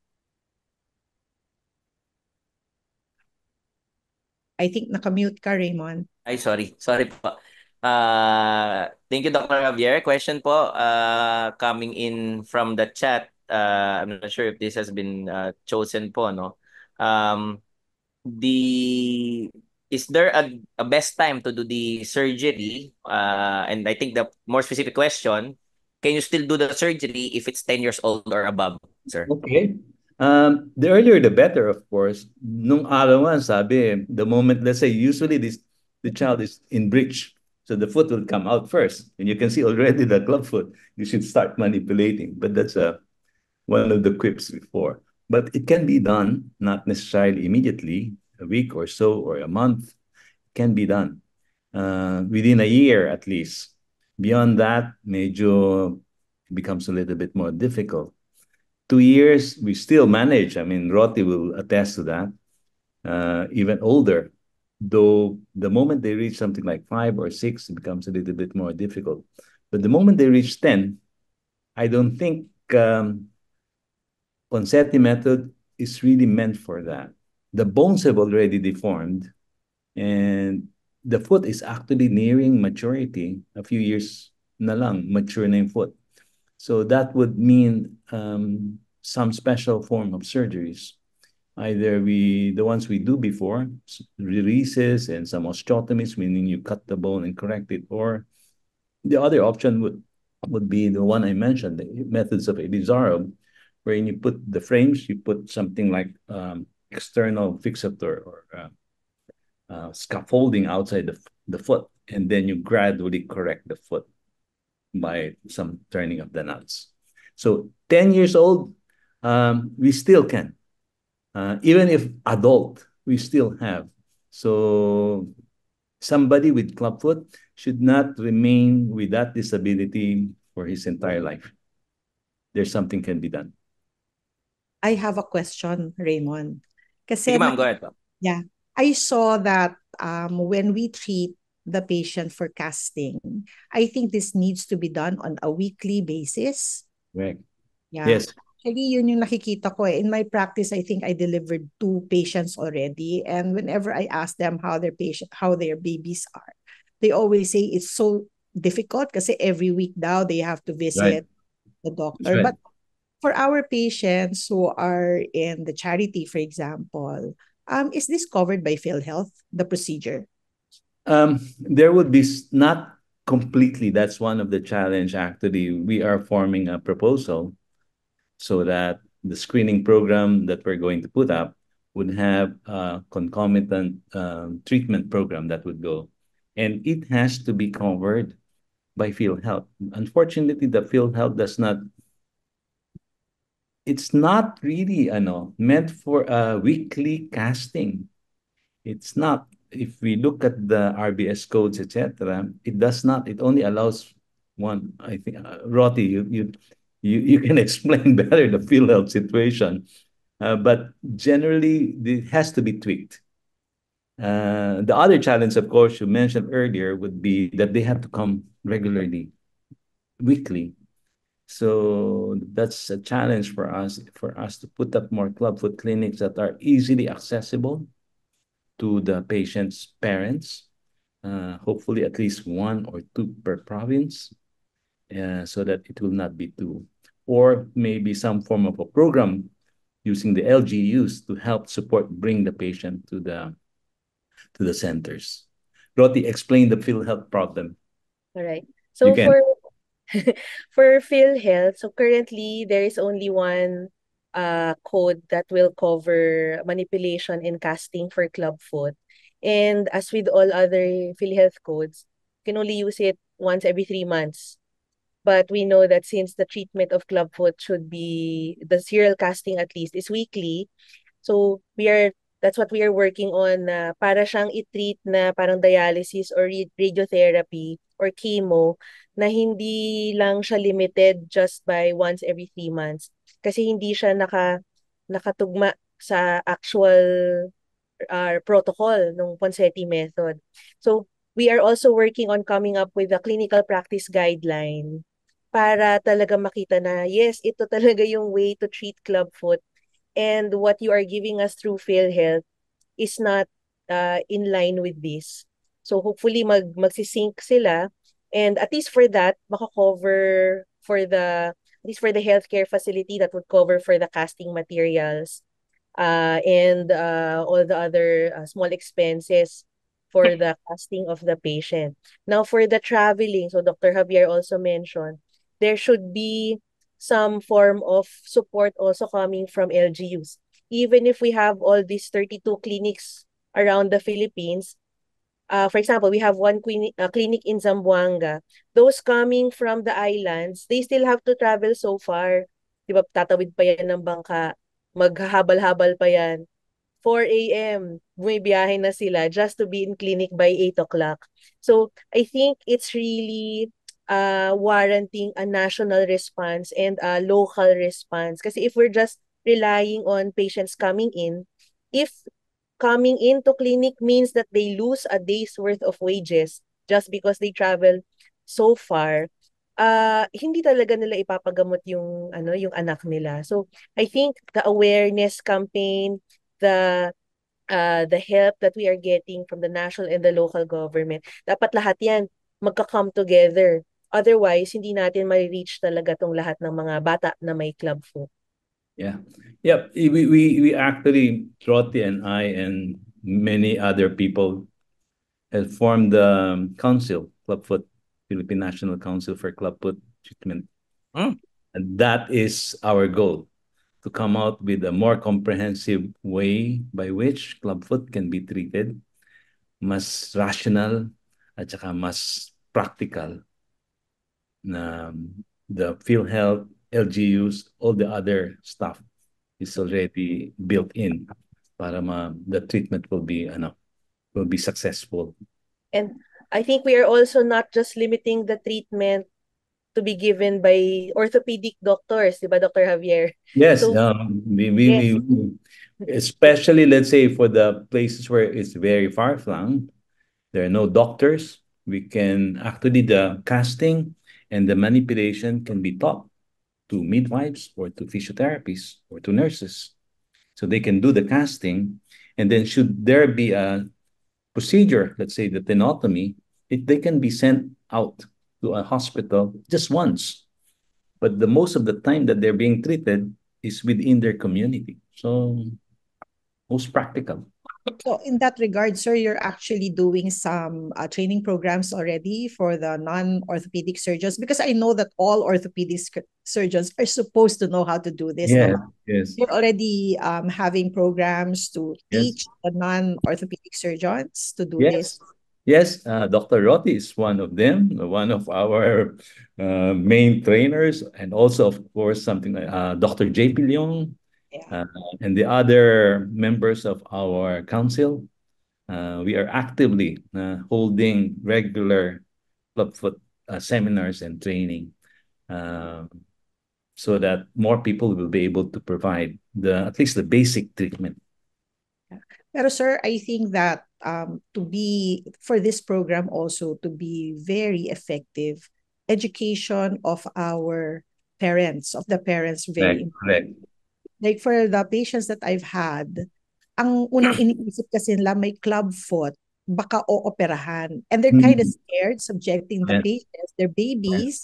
I think nakamute ka, Raymond. Ay, sorry. Sorry po. Uh, thank you, Dr. Javier. Question po uh, coming in from the chat. Uh, I'm not sure if this has been uh, chosen po, no? Um, the is there a, a best time to do the surgery? Uh, and I think the more specific question, can you still do the surgery if it's 10 years old or above, sir? Okay. Um, the earlier the better, of course. Nung araw sabi, the moment, let's say, usually this the child is in breach. So the foot will come out first. And you can see already the club foot. You should start manipulating. But that's a, uh, one of the quips before. But it can be done, not necessarily immediately, a week or so, or a month can be done uh, within a year at least. Beyond that, medyo becomes a little bit more difficult. Two years, we still manage. I mean, Roti will attest to that. Uh, even older, though the moment they reach something like five or six, it becomes a little bit more difficult. But the moment they reach 10, I don't think um, Ponseti method is really meant for that. The bones have already deformed and the foot is actually nearing maturity, a few years na lang, mature na foot. So that would mean um, some special form of surgeries. Either we, the ones we do before, releases and some osteotomies, meaning you cut the bone and correct it, or the other option would, would be the one I mentioned, the methods of Elizarov, wherein you put the frames, you put something like um, external fixator or uh, uh, scaffolding outside the, the foot, and then you gradually correct the foot by some turning of the nuts. So 10 years old, um, we still can. Uh, even if adult, we still have. So somebody with clubfoot should not remain with that disability for his entire life. There's something can be done. I have a question, Raymond. Kasi Sige ma'am, go ahead. Yeah. I saw that um, when we treat the patient for casting, I think this needs to be done on a weekly basis. Right. Yeah. Yes. Actually, yun yung nakikita ko eh. In my practice, I think I delivered two patients already. And whenever I ask them how their patient, how their babies are, they always say it's so difficult kasi every week now they have to visit right. the doctor. Right. But for our patients who are in the charity, for example, um, is this covered by PhilHealth, the procedure? Um, there would be not completely. That's one of the challenge. Actually, we are forming a proposal so that the screening program that we're going to put up would have a concomitant um, treatment program that would go, and it has to be covered by PhilHealth. Unfortunately, the PhilHealth does not it's not really know, meant for a weekly casting. It's not. If we look at the RBS codes, etc., it does not. It only allows one. I think, uh, Roti, you, you you you can (laughs) explain better the field health situation, uh, but generally it has to be tweaked. Uh, the other challenge, of course, you mentioned earlier would be that they have to come regularly, weekly, so that's a challenge for us, for us to put up more club foot clinics that are easily accessible to the patient's parents, uh, hopefully at least one or two per province, uh, so that it will not be too. Or maybe some form of a program using the LGUs to help support bring the patient to the to the centers. Roti explained the field health problem. All right. So for (laughs) for PhilHealth, so currently there is only one uh, code that will cover manipulation and casting for clubfoot. And as with all other PhilHealth codes, you can only use it once every three months. But we know that since the treatment of clubfoot should be the serial casting at least is weekly, so we are that's what we are working on na uh, para siyang i-treat na parang dialysis or radiotherapy or chemo na hindi lang siya limited just by once every three months kasi hindi siya naka nakatugma sa actual uh, protocol ng Ponseti method. So, we are also working on coming up with a clinical practice guideline para talaga makita na yes, ito talaga yung way to treat clubfoot and what you are giving us through PhilHealth is not uh, in line with this. So hopefully mag magsisync sila and at least for that makakover for the at least for the healthcare facility that would cover for the casting materials uh, and uh, all the other uh, small expenses for hmm. the casting of the patient. Now for the traveling, so Dr. Javier also mentioned, there should be some form of support also coming from LGUs. Even if we have all these 32 clinics around the Philippines, uh, for example, we have one clinic, uh, clinic in Zamboanga. Those coming from the islands, they still have to travel so far. Diba tatawid pa yan ng bangka. maghabal habal pa yan. 4 a.m., bumibiyahe na sila just to be in clinic by 8 o'clock. So, I think it's really uh, warranting a national response and a local response. Kasi if we're just relying on patients coming in, if coming into clinic means that they lose a day's worth of wages just because they travel so far uh, hindi talaga nila ipapagamot yung ano yung anak nila. So I think the awareness campaign, the uh, the help that we are getting from the national and the local government, dapat lahat 'yan magka-come together. Otherwise, hindi natin ma-reach talaga tong lahat ng mga bata na may club foot. Yeah. yep. We, we, we actually, Trotti and I and many other people have uh, formed the um, council, Clubfoot, Philippine National Council for Clubfoot Treatment. Mm. And that is our goal to come out with a more comprehensive way by which clubfoot can be treated, mas rational at saka mas practical na um, the health. LGUs, all the other stuff is already built in para ma the treatment will be ano will be successful. And I think we are also not just limiting the treatment to be given by orthopedic doctors, di Dr. Javier? Yes, so, um, we, we, yes. we, especially let's say for the places where it's very far flung, there are no doctors. We can actually the casting and the manipulation can be taught to midwives or to physiotherapists or to nurses. So they can do the casting. And then should there be a procedure, let's say the tenotomy, it, they can be sent out to a hospital just once. But the most of the time that they're being treated is within their community. So most practical. So in that regard, sir, you're actually doing some uh, training programs already for the non-orthopedic surgeons because I know that all orthopedic surgeons are supposed to know how to do this. Yeah, yes. You're already um, having programs to yes. teach the non-orthopedic surgeons to do yes. this. Yes, uh, Dr. Roth is one of them, one of our uh, main trainers, and also, of course, something like uh, Dr. J.P. Leong yeah. Uh, and the other members of our council. Uh, we are actively uh, holding regular club foot seminars and training. Um, so that more people will be able to provide the at least the basic treatment. Pero sir, I think that um, to be for this program also to be very effective, education of our parents, of the parents very correct, Like for the patients that I've had, ang unang (clears throat) iniisip kasi nila may club foot, baka ooperahan. And they're mm-hmm. kind of mm. scared subjecting the patients, their babies,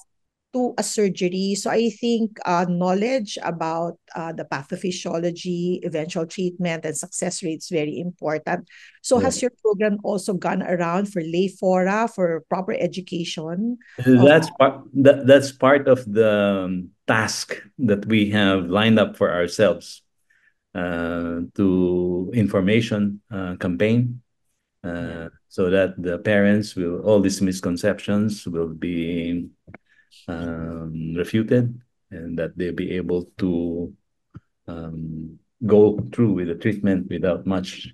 to a surgery. So I think uh, knowledge about uh, the pathophysiology, eventual treatment, and success rate is very important. So yeah. has your program also gone around for lay fora for proper education? That's part. That, that's part of the um, task that we have lined up for ourselves uh, to information uh, campaign. Uh, so that the parents will all these misconceptions will be um, refuted and that they'll be able to um, go through with the treatment without much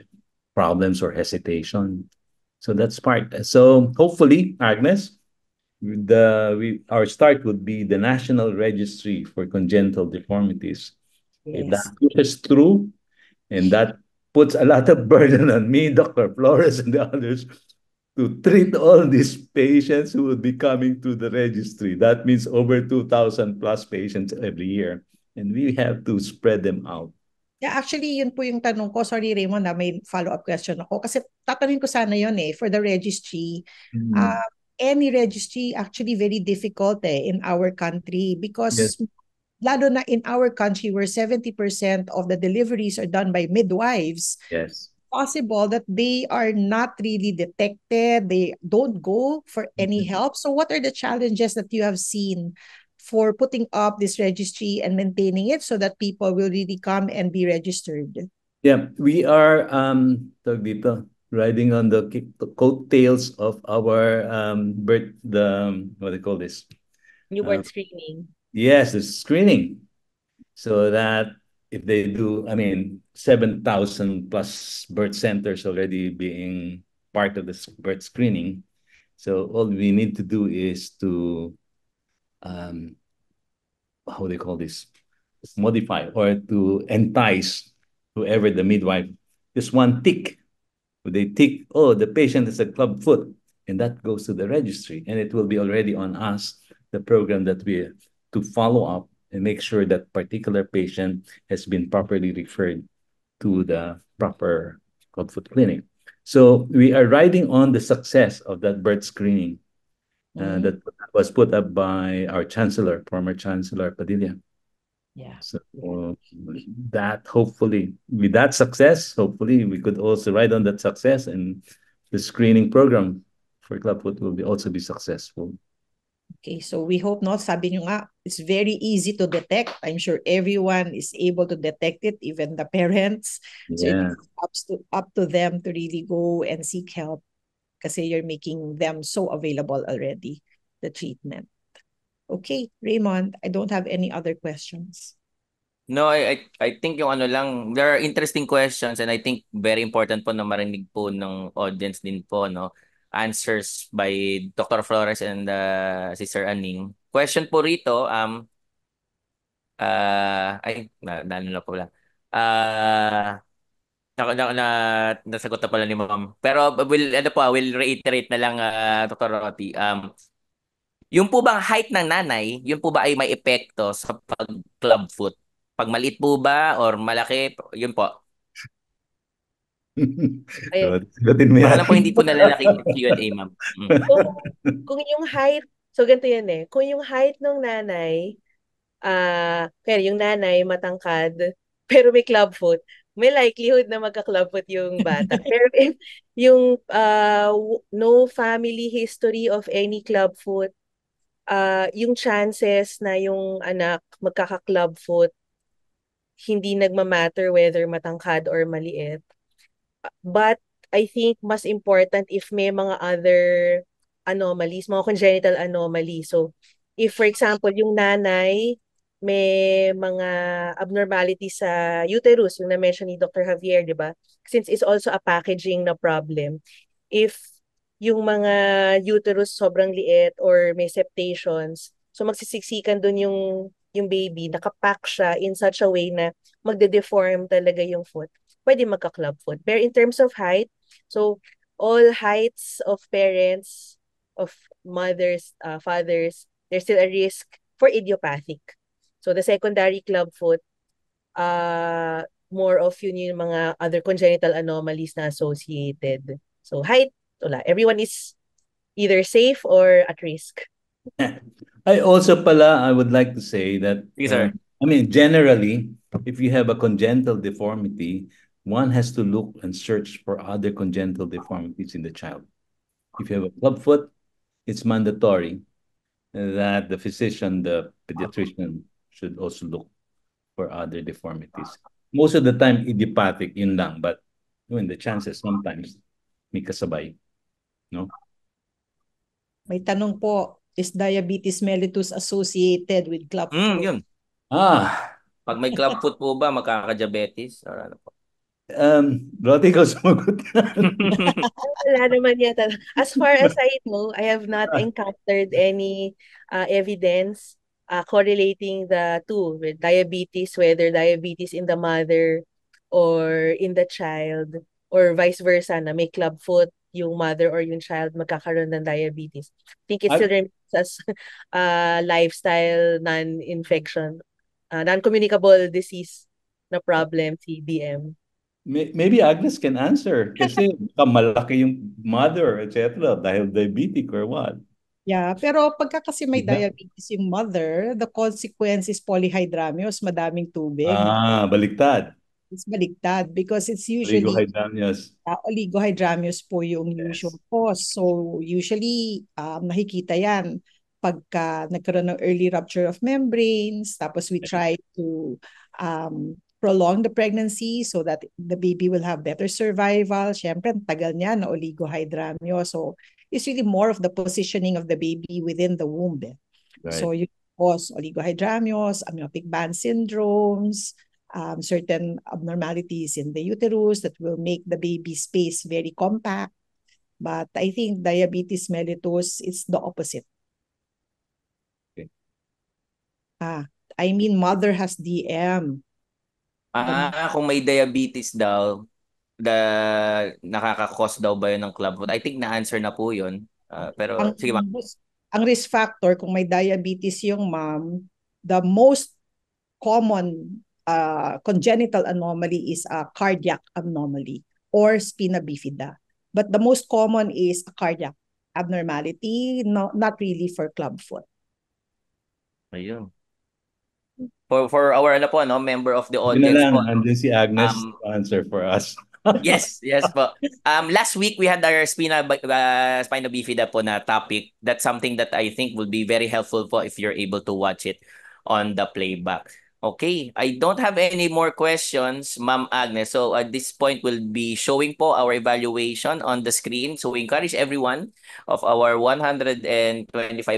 problems or hesitation. So that's part. So hopefully, Agnes, the we, our start would be the National Registry for Congenital Deformities. Yes. If that true, through, and that puts a lot of (laughs) burden on me, Dr. Flores, and the others to treat all these patients who would be coming to the registry. That means over 2,000 plus patients every year. And we have to spread them out. Yeah, actually, yun po yung tanong ko. Sorry, Raymond, na may follow-up question ako. Kasi tatanungin ko sana yun eh, for the registry. Mm-hmm. Uh, any registry actually very difficult eh in our country because yes. lalo na in our country where 70% of the deliveries are done by midwives. Yes possible that they are not really detected, they don't go for any mm-hmm. help. So, what are the challenges that you have seen for putting up this registry and maintaining it so that people will really come and be registered? Yeah, we are um dito, riding on the coattails of our um birth the um, what do they call this newborn uh, screening. Yes, the screening, so that if they do, I mean, 7,000 plus birth centers already being part of the birth screening. So all we need to do is to, um, how do they call this? Modify or to entice whoever the midwife, just one tick. They tick, oh, the patient is a club foot. And that goes to the registry. And it will be already on us, the program that we to follow up and make sure that particular patient has been properly referred to the proper cold foot clinic. So we are riding on the success of that birth screening uh, mm-hmm. that was put up by our chancellor, former chancellor Padilla. Yeah. So uh, that hopefully, with that success, hopefully we could also ride on that success and the screening program for clubfoot will be also be successful. Okay, so we hope not. Sabi nyo nga, it's very easy to detect. I'm sure everyone is able to detect it, even the parents. Yeah. So it's up to, up to them to really go and seek help kasi you're making them so available already, the treatment. Okay, Raymond, I don't have any other questions. No, I, I think yung ano lang, there are interesting questions and I think very important po na marinig po ng audience din po, no? answers by Dr. Flores and uh, Sister Aning. Question po rito, um, uh, ay, na, na, na ano po lang. Uh, na, na, na, nasagot na pala ni ma'am. Pero will, ano po, ah, will reiterate na lang, uh, Dr. Roti. Um, yung po bang height ng nanay, yun po ba ay may epekto sa pag-club foot? Pag maliit po ba or malaki? Yun po. Ayun. Sagutin mo yan. Akala ko hindi po nalalaki yung Q&A, ma'am. Mm. Kung, (laughs) kung yung height, so ganito yan eh, kung yung height ng nanay, ah uh, pero yung nanay matangkad, (laughs) pero may club foot, may likelihood na magka-club foot yung bata. (laughs) pero if yung uh, no family history of any club foot, uh, yung chances na yung anak magkaka-club foot, hindi nagmamatter whether matangkad or maliit, But I think mas important if may mga other anomalies, mga congenital anomalies. So if for example, yung nanay may mga abnormality sa uterus, yung na-mention ni Dr. Javier, di ba? Since it's also a packaging na problem. If yung mga uterus sobrang liit or may septations, so magsisiksikan dun yung yung baby, nakapack siya in such a way na magde-deform talaga yung foot pwede magka-club food. Pero in terms of height, so all heights of parents, of mothers, uh, fathers, there's still a risk for idiopathic. So the secondary club foot, uh, more of yun yung mga other congenital anomalies na associated. So height, wala. Everyone is either safe or at risk. (laughs) I also pala, I would like to say that, yes, sir. Uh, I mean, generally, if you have a congenital deformity, one has to look and search for other congenital deformities in the child. If you have a clubfoot, it's mandatory that the physician, the pediatrician, should also look for other deformities. Most of the time, idiopathic, yun lang. But when the chances, sometimes, may kasabay. No? May tanong po, is diabetes mellitus associated with clubfoot? Hmm, mm, yun. Ah. Pag may clubfoot po ba, makaka-diabetes? Or ano po? Um, Roti, ikaw sumagot. (laughs) Wala naman yata. As far as I know, I have not ah. encountered any uh, evidence uh, correlating the two with diabetes, whether diabetes in the mother or in the child or vice versa na may club foot yung mother or yung child magkakaroon ng diabetes. I think it still I... remains as (laughs) uh, lifestyle non-infection, uh, non-communicable disease na problem, CDM. May, maybe Agnes can answer kasi (laughs) malaki yung mother, etc. dahil diabetic or what. Yeah, pero pagka kasi may diabetes yung mother, the consequence is polyhydramnios, madaming tubig. Ah, baliktad. It's baliktad because it's usually oligohydramnios. Uh, oligohydramnios po yung yes. usual cause. So usually um, nakikita yan pagka nagkaroon ng early rupture of membranes, tapos we try to um, prolong the pregnancy so that the baby will have better survival. Siyempre, tagal niya na oligohydramnios. So, it's really more of the positioning of the baby within the womb. Eh. Right. So, you cause oligohydramnios, amniotic band syndromes, um, certain abnormalities in the uterus that will make the baby space very compact. But I think diabetes mellitus is the opposite. Okay. Ah, I mean, mother has DM Ah, mm. kung may diabetes daw, the nakaka-cause daw ba 'yon ng club foot? I think na-answer na po 'yon. Uh, ah, pero ang, sige ma'am. Ang risk factor kung may diabetes yung ma'am, the most common uh, congenital anomaly is a cardiac anomaly or spina bifida. But the most common is a cardiac abnormality, no, not really for club foot. Ayun. for for our ano po no member of the audience lang, po. Andun si Agnes um, answer for us. (laughs) yes, yes po. Um last week we had our spina uh, spina bifida po na topic. That's something that I think will be very helpful po if you're able to watch it on the playback. Okay, I don't have any more questions, Ma'am Agnes. So at this point, we'll be showing po our evaluation on the screen. So we encourage everyone of our 125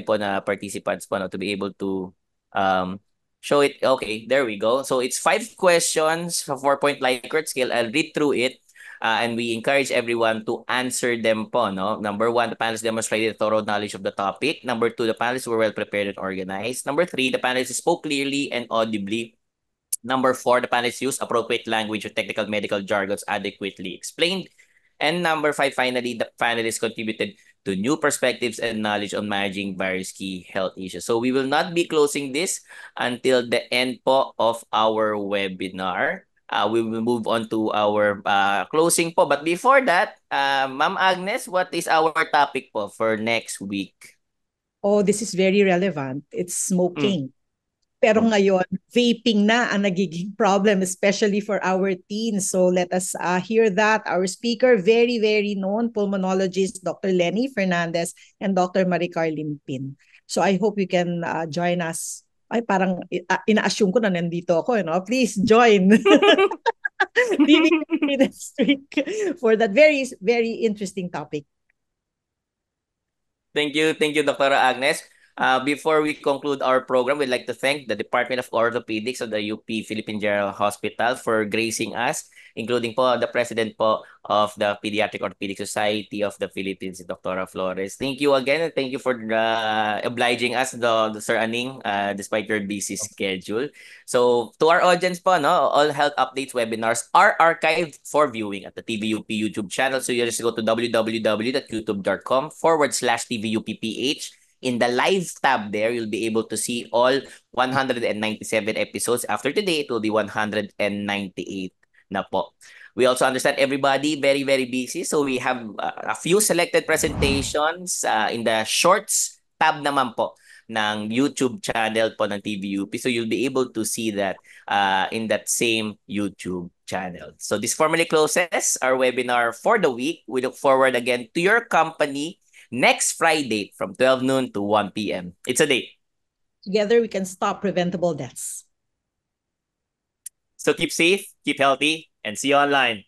po na participants po no, to be able to um, Show it. Okay, there we go. So it's five questions, for four-point Likert scale. I'll read through it. Uh, and we encourage everyone to answer them po. No? Number one, the panelists demonstrated thorough knowledge of the topic. Number two, the panelists were well prepared and organized. Number three, the panelists spoke clearly and audibly. Number four, the panelists used appropriate language or technical medical jargons adequately explained. And number five, finally, the panelists contributed to new perspectives and knowledge on managing various key health issues. So we will not be closing this until the end po of our webinar. Uh, we will move on to our uh, closing po. But before that, uh, Ma'am Agnes, what is our topic po for next week? Oh, this is very relevant. It's smoking. Mm. Pero mm. ngayon, vaping na ang nagiging problem, especially for our teens. So let us uh, hear that. Our speaker, very, very known pulmonologist, Dr. Lenny Fernandez and Dr. Maricar Limpin. So I hope you can uh, join us. Ay, parang uh, ina-assume ko na nandito ako. You eh, know? Please join. (laughs) (laughs) this week for that very, very interesting topic. Thank you. Thank you, Dr. Agnes. Uh, before we conclude our program, we'd like to thank the Department of Orthopedics of the UP Philippine General Hospital for gracing us, including po the president po of the Pediatric Orthopedic Society of the Philippines, Dr. Flores. Thank you again and thank you for uh, obliging us, the, the Sir Aning, uh, despite your busy schedule. So to our audience po, no, all health updates webinars are archived for viewing at the TVUP YouTube channel. So you just go to www.youtube.com forward slash TVUPPH in the live tab there, you'll be able to see all 197 episodes. After today, it will be 198 na po. We also understand everybody very, very busy. So we have uh, a few selected presentations uh, in the shorts tab naman po ng YouTube channel po ng TVUP. So you'll be able to see that uh, in that same YouTube channel. So this formally closes our webinar for the week. We look forward again to your company next Friday from 12 noon to 1 p.m. It's a day. Together we can stop preventable deaths. So keep safe, keep healthy, and see you online.